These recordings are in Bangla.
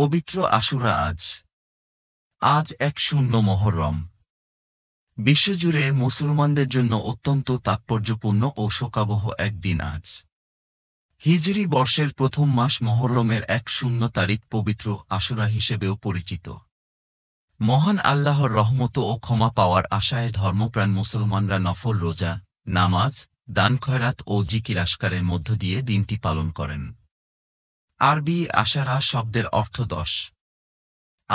পবিত্র আশুরা আজ আজ এক শূন্য মহরম বিশ্বজুড়ে মুসলমানদের জন্য অত্যন্ত তাৎপর্যপূর্ণ ও শোকাবহ একদিন আজ হিজরি বর্ষের প্রথম মাস মহরমের এক শূন্য তারিখ পবিত্র আশুরা হিসেবেও পরিচিত মহান আল্লাহর রহমত ও ক্ষমা পাওয়ার আশায় ধর্মপ্রাণ মুসলমানরা নফল রোজা নামাজ দান খয়রাত ও জিকিরাসকারের মধ্য দিয়ে দিনটি পালন করেন আরবি আশারা শব্দের অর্থ দশ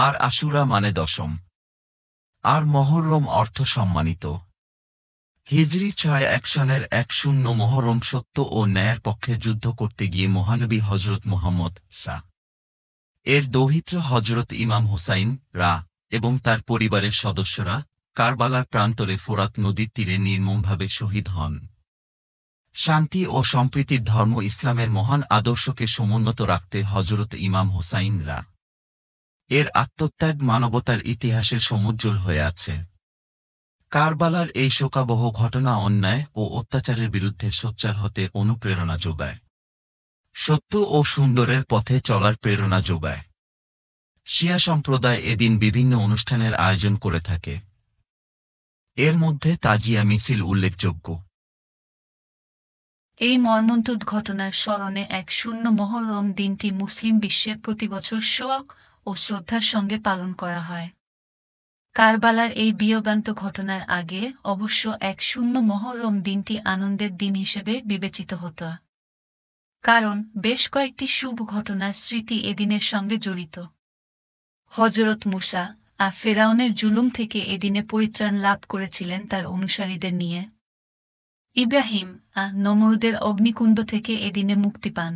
আর আশুরা মানে দশম আর মহরম অর্থ সম্মানিত হিজরি ছয় এক সালের এক শূন্য মহরম সত্য ও ন্যায়ের পক্ষে যুদ্ধ করতে গিয়ে মহানবী হজরত মোহাম্মদ সা এর দৌহিত্র হজরত ইমাম হোসাইন রা এবং তার পরিবারের সদস্যরা কারবালার প্রান্তরে ফোরাত নদীর তীরে নির্মমভাবে শহীদ হন শান্তি ও সম্প্রীতির ধর্ম ইসলামের মহান আদর্শকে সমুন্নত রাখতে হজরত ইমাম হোসাইনরা এর আত্মত্যাগ মানবতার ইতিহাসে সমুজ্জ্বল হয়ে আছে কারবালার এই শোকাবহ ঘটনা অন্যায় ও অত্যাচারের বিরুদ্ধে সোচ্চার হতে অনুপ্রেরণা যোগায় সত্য ও সুন্দরের পথে চলার প্রেরণা যোগায় শিয়া সম্প্রদায় এদিন বিভিন্ন অনুষ্ঠানের আয়োজন করে থাকে এর মধ্যে তাজিয়া মিছিল উল্লেখযোগ্য এই মর্মন্তুদ ঘটনার স্মরণে এক শূন্য মহরম দিনটি মুসলিম বিশ্বে প্রতিবছর শোক ও শ্রদ্ধার সঙ্গে পালন করা হয় কারবালার এই বিয়োগান্ত ঘটনার আগে অবশ্য এক শূন্য মহরম দিনটি আনন্দের দিন হিসেবে বিবেচিত হতো কারণ বেশ কয়েকটি শুভ ঘটনার স্মৃতি এদিনের সঙ্গে জড়িত হজরত মুসা আর ফেরাউনের জুলুম থেকে এদিনে পরিত্রাণ লাভ করেছিলেন তার অনুসারীদের নিয়ে ইব্রাহিম আহ নমরুদের অগ্নিকুণ্ড থেকে এদিনে মুক্তি পান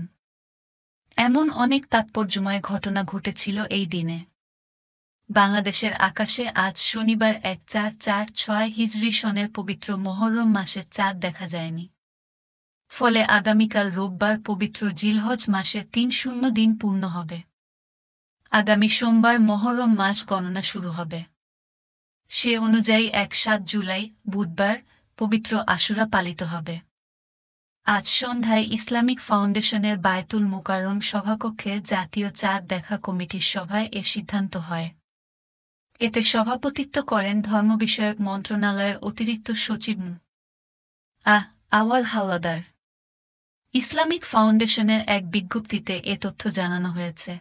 এমন অনেক তাৎপর্যময় ঘটনা ঘটেছিল এই দিনে বাংলাদেশের আকাশে আজ শনিবার এক চার চার ছয় হিজরি সনের পবিত্র মহরম মাসের চাঁদ দেখা যায়নি ফলে আগামীকাল রোববার পবিত্র জিলহজ মাসে তিন শূন্য দিন পূর্ণ হবে আগামী সোমবার মহরম মাস গণনা শুরু হবে সে অনুযায়ী এক সাত জুলাই বুধবার পবিত্র আশুরা পালিত হবে আজ সন্ধ্যায় ইসলামিক ফাউন্ডেশনের বায়তুল মুকারম সভাকক্ষে জাতীয় চাঁদ দেখা কমিটির সভায় এ সিদ্ধান্ত হয় এতে সভাপতিত্ব করেন ধর্ম বিষয়ক মন্ত্রণালয়ের অতিরিক্ত সচিব আহ আওয়াল হাওলাদার ইসলামিক ফাউন্ডেশনের এক বিজ্ঞপ্তিতে এ তথ্য জানানো হয়েছে